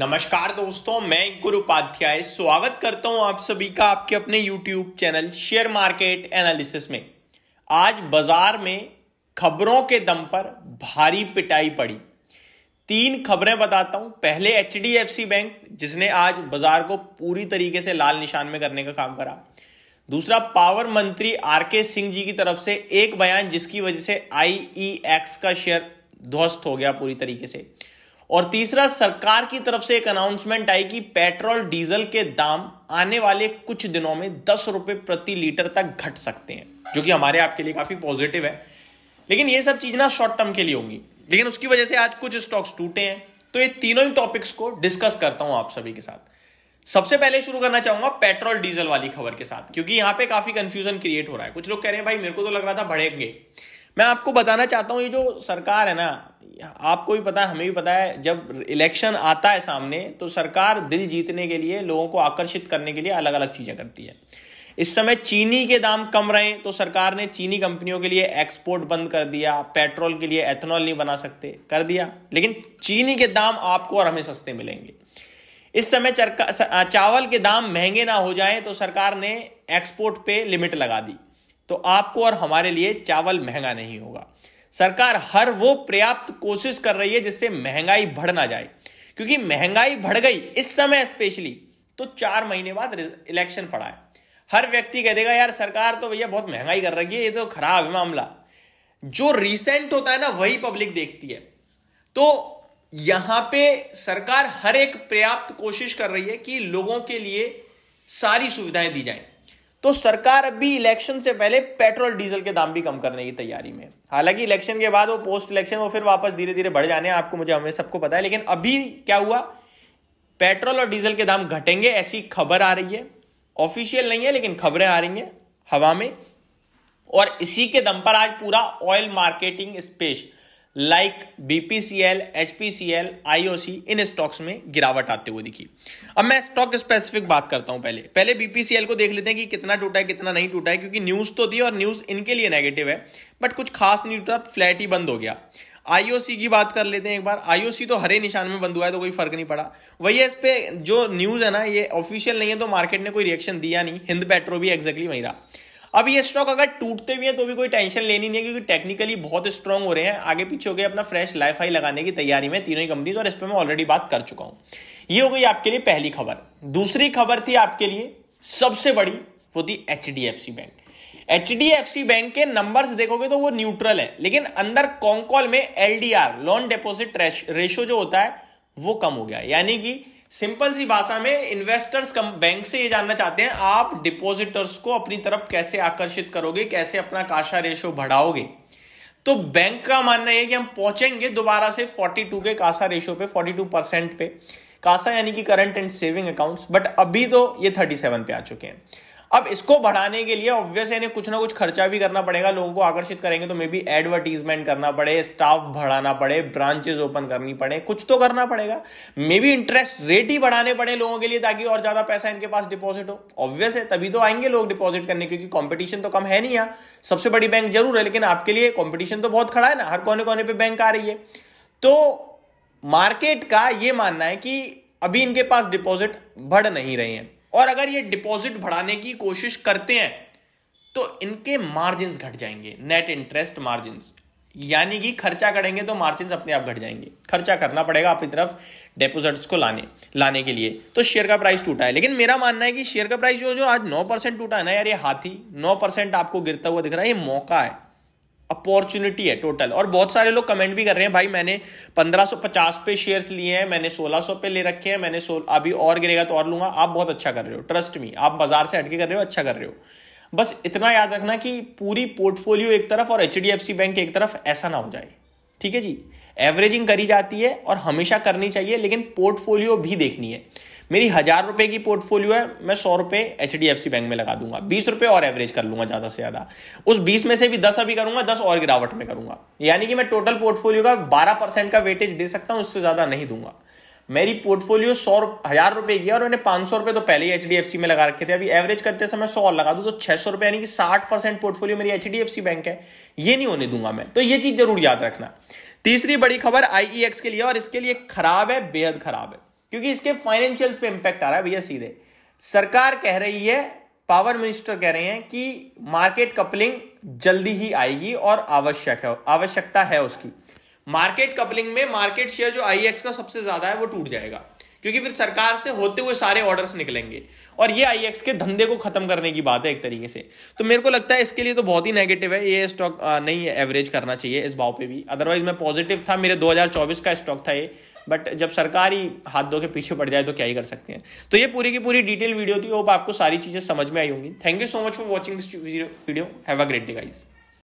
नमस्कार दोस्तों मैं गुरु उपाध्याय स्वागत करता हूं आप सभी का आपके अपने YouTube channel share market analysis में आज बाजार में खबरों के दम पर भारी पिटाई पड़ी तीन खबरें बताता हूं पहले एच बैंक जिसने आज बाजार को पूरी तरीके से लाल निशान में करने का काम करा दूसरा पावर मंत्री आर के सिंह जी की तरफ से एक बयान जिसकी वजह से आई e का शेयर ध्वस्त हो गया पूरी तरीके से और तीसरा सरकार की तरफ से एक अनाउंसमेंट आई कि पेट्रोल डीजल के दाम आने वाले कुछ दिनों में दस रुपए प्रति लीटर तक घट सकते हैं जो कि हमारे आपके लिए काफी पॉजिटिव है लेकिन ये सब चीज ना शॉर्ट टर्म के लिए होंगी लेकिन उसकी वजह से आज कुछ स्टॉक्स टूटे हैं तो ये तीनों ही टॉपिक्स को डिस्कस करता हूं आप सभी के साथ सबसे पहले शुरू करना चाहूंगा पेट्रोल डीजल वाली खबर के साथ क्योंकि यहां पे काफी कंफ्यूजन क्रिएट हो रहा है कुछ लोग कह रहे हैं भाई मेरे को तो लग रहा था बढ़ेंगे मैं आपको बताना चाहता हूं ये जो सरकार है ना आपको भी पता है हमें भी पता है जब इलेक्शन आता है सामने तो सरकार दिल जीतने के लिए लोगों को आकर्षित करने के लिए अलग अलग चीज़ें करती है इस समय चीनी के दाम कम रहे तो सरकार ने चीनी कंपनियों के लिए एक्सपोर्ट बंद कर दिया पेट्रोल के लिए एथेनॉल नहीं बना सकते कर दिया लेकिन चीनी के दाम आपको और हमें सस्ते मिलेंगे इस समय चावल के दाम महंगे ना हो जाए तो सरकार ने एक्सपोर्ट पे लिमिट लगा दी तो आपको और हमारे लिए चावल महंगा नहीं होगा सरकार हर वो पर्याप्त कोशिश कर रही है जिससे महंगाई बढ़ ना जाए क्योंकि महंगाई बढ़ गई इस समय स्पेशली तो चार महीने बाद इलेक्शन पड़ा है हर व्यक्ति कह देगा यार सरकार तो भैया बहुत महंगाई कर रही है ये तो खराब है मामला जो रिसेंट होता है ना वही पब्लिक देखती है तो यहां पे सरकार हर एक पर्याप्त कोशिश कर रही है कि लोगों के लिए सारी सुविधाएं दी जाएं तो सरकार अभी इलेक्शन से पहले पेट्रोल डीजल के दाम भी कम करने की तैयारी में है हालांकि इलेक्शन के बाद वो पोस्ट इलेक्शन वो फिर वापस धीरे धीरे बढ़ जाने आपको मुझे हमें सबको पता है लेकिन अभी क्या हुआ पेट्रोल और डीजल के दाम घटेंगे ऐसी खबर आ रही है ऑफिशियल नहीं है लेकिन खबरें आ रही हैं हवा में और इसी के दम पर आज पूरा oil marketing space like BPCL HPCL IOC इन स्टॉक्स में गिरावट आते हुए दिखी अब मैं स्टॉक स्पेसिफिक बात करता हूं पहले पहले बीपीसीएल को देख लेते हैं कि कितना टूटा है कितना नहीं टूटा है क्योंकि न्यूज तो दी और न्यूज इनके लिए नेगेटिव है बट कुछ खास नहीं टूटा फ्लैट ही बंद हो गया आईओसी की बात कर लेते हैं एक बार आईओसी तो हरे निशान में बंद हुआ है तो कोई फर्क नहीं पड़ा वही इस पर जो न्यूज है ना ये ऑफिशियल नहीं है तो मार्केट ने कोई रिएक्शन दिया नहीं हिंद पेट्रो भी एग्जैक्टली वही रहा अब ये स्टॉक अगर टूटते भी हैं तो भी कोई टेंशन लेनी नहीं है क्योंकि टेक्निकली बहुत स्ट्रॉन्ग हो रहे हैं आगे पीछे हो गए अपना फ्रेश लाइफ हाई लगाने की तैयारी में तीनों ही कंपनीज और इस पर मैं ऑलरेडी बात कर चुका हूं ये हो गई आपके लिए पहली खबर दूसरी खबर थी आपके लिए सबसे बड़ी वो थी एच बैंक एच बैंक के नंबर्स देखोगे तो वो न्यूट्रल है लेकिन अंदर कॉन्कॉल में एल लोन डिपोजिट रेशो जो होता है वो कम हो गया यानी कि सिंपल सी भाषा में इन्वेस्टर्स कम बैंक से ये जानना चाहते हैं आप डिपॉजिटर्स को अपनी तरफ कैसे आकर्षित करोगे कैसे अपना काशा रेशो बढ़ाओगे तो बैंक का मानना है कि हम पहुंचेंगे दोबारा से 42 के कासा रेशो पे 42 परसेंट पे कासा यानी कि current and saving accounts but अभी तो ये 37 पे आ चुके हैं अब इसको बढ़ाने के लिए ऑब्वियस इन्हें कुछ ना कुछ खर्चा भी करना पड़ेगा लोगों को आकर्षित करेंगे तो मे बी एडवर्टीजमेंट करना पड़े स्टाफ बढ़ाना पड़े ब्रांचेस ओपन करनी पड़े कुछ तो करना पड़ेगा मे बी इंटरेस्ट रेट ही बढ़ाने पड़े लोगों के लिए ताकि और ज्यादा पैसा इनके पास डिपॉजिट हो ऑब्वियस है तभी तो आएंगे लोग डिपॉजिट करने क्योंकि कॉम्पिटिशन तो कम है नहीं यहाँ सबसे बड़ी बैंक जरूर है लेकिन आपके लिए कॉम्पिटिशन तो बहुत खड़ा है ना हर कोने कोने पर बैंक आ रही है तो मार्केट का ये मानना है कि अभी इनके पास डिपॉजिट बढ़ नहीं रहे हैं और अगर ये डिपॉजिट बढ़ाने की कोशिश करते हैं तो इनके मार्जिन घट जाएंगे नेट इंटरेस्ट मार्जिन यानी कि खर्चा करेंगे तो मार्जिन अपने आप घट जाएंगे खर्चा करना पड़ेगा अपनी तरफ डिपोजिट्स को लाने लाने के लिए तो शेयर का प्राइस टूटा है लेकिन मेरा मानना है कि शेयर का प्राइस जो जो आज नौ परसेंट टूटा है ना यार ये हाथी नौ परसेंट आपको गिरता हुआ दिख रहा है ये मौका है अपॉर्चुनिटी है टोटल और बहुत सारे लोग कमेंट भी कर रहे हैं भाई मैंने 1550 पे शेयर्स लिए हैं मैंने 1600 पे ले रखे हैं मैंने अभी और गिरेगा तो और लूंगा आप बहुत अच्छा कर रहे हो ट्रस्ट मी आप बाजार से हटके कर रहे हो अच्छा कर रहे हो बस इतना याद रखना कि पूरी पोर्टफोलियो एक तरफ और एच बैंक एक तरफ ऐसा ना हो जाए ठीक है जी एवरेजिंग करी जाती है और हमेशा करनी चाहिए लेकिन पोर्टफोलियो भी देखनी है मेरी हज़ार रुपए की पोर्टफोलियो है मैं सौ रुपए H D F C bank में लगा दूंगा बीस रुपए और एवरेज कर लूंगा ज़्यादा से ज़्यादा उस बीस में से भी दस अभी करूंगा दस और गिरावट में करूंगा यानी कि मैं टोटल पोर्टफोलियो का बारह परसेंट का वेटेज दे सकता हूं उससे ज़्यादा नहीं दूंगा मेरी पोर्टफोलियो सौ हज़ार रुपये की है और मैंने पांच सौ रुपए तो पहले ही एच डी एफ सी में लगा रखे थे अभी एवरेज करते समय सौ और लगा दू तो छह सौ रुपए यानी कि साठ परसेंट पोर्टफोलियो मेरी H D F C bank है ये नहीं होने दूंगा मैं तो ये चीज़ जरूर याद रखना तीसरी बड़ी खबर आईईएक्स e के लिए और इसके लिए खराब है बेहद खराब है क्योंकि इसके फाइनेंशियल्स पे इंपैक्ट आ रहा है भैया सीधे सरकार कह रही है पावर मिनिस्टर कह रहे हैं कि मार्केट कपलिंग जल्दी ही आएगी और आवश्यक है आवश्यकता है उसकी मार्केट कपलिंग में मार्केट शेयर जो आई e का सबसे ज्यादा है वो टूट जाएगा क्योंकि फिर सरकार से होते हुए सारे ऑर्डर्स निकलेंगे और ये आई e के धंधे को खत्म करने की बात है एक तरीके से तो मेरे को लगता है इसके लिए तो बहुत ही नेगेटिव है ये स्टॉक नहीं एवरेज करना चाहिए इस भाव पे भी अदरवाइज मैं पॉजिटिव था मेरे 2024 का स्टॉक था ये बट जब सरकार ही हाथ धो के पीछे पड़ जाए तो क्या ही कर सकते हैं तो ये पूरी की पूरी डिटेल वीडियो थी होप आपको सारी चीज़ें समझ में आई होंगी thank you so much for watching this video have a great day guys